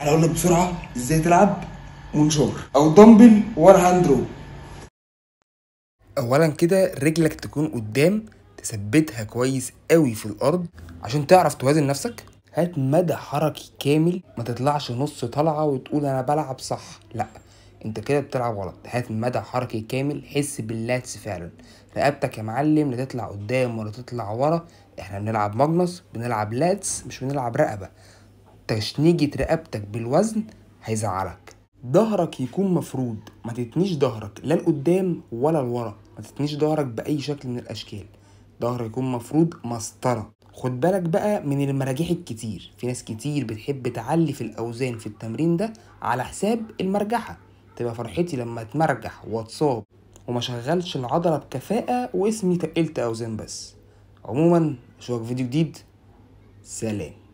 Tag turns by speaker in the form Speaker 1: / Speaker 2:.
Speaker 1: اقول لك بسرعه ازاي تلعب منشار او دمبل وان هاند رو اولا كده رجلك تكون قدام تثبتها كويس قوي في الارض عشان تعرف توازن نفسك هات مدى حركي كامل ما تطلعش نص طلعه وتقول انا بلعب صح لا انت كده بتلعب غلط هات مدى حركي كامل حس باللاتس فعلا رقبتك يا معلم لا تطلع قدام ولا تطلع ورا احنا بنلعب ماجنس بنلعب لاتس مش بنلعب رقبه تشنيجة رقبتك بالوزن هيزعلك ظهرك يكون مفرود ما تتنيش ظهرك لا لقدام ولا لورا ما تتنيش ظهرك باي شكل من الاشكال ظهرك يكون مفرود مسطره خد بالك بقى من المراجيح الكتير في ناس كتير بتحب تعلي في الاوزان في التمرين ده على حساب المرجحه تبقى فرحتي لما اتمرجح واتصاب وما شغلش العضله بكفاءه واسمي تقلت اوزان بس عموما اشوفك فيديو جديد سلام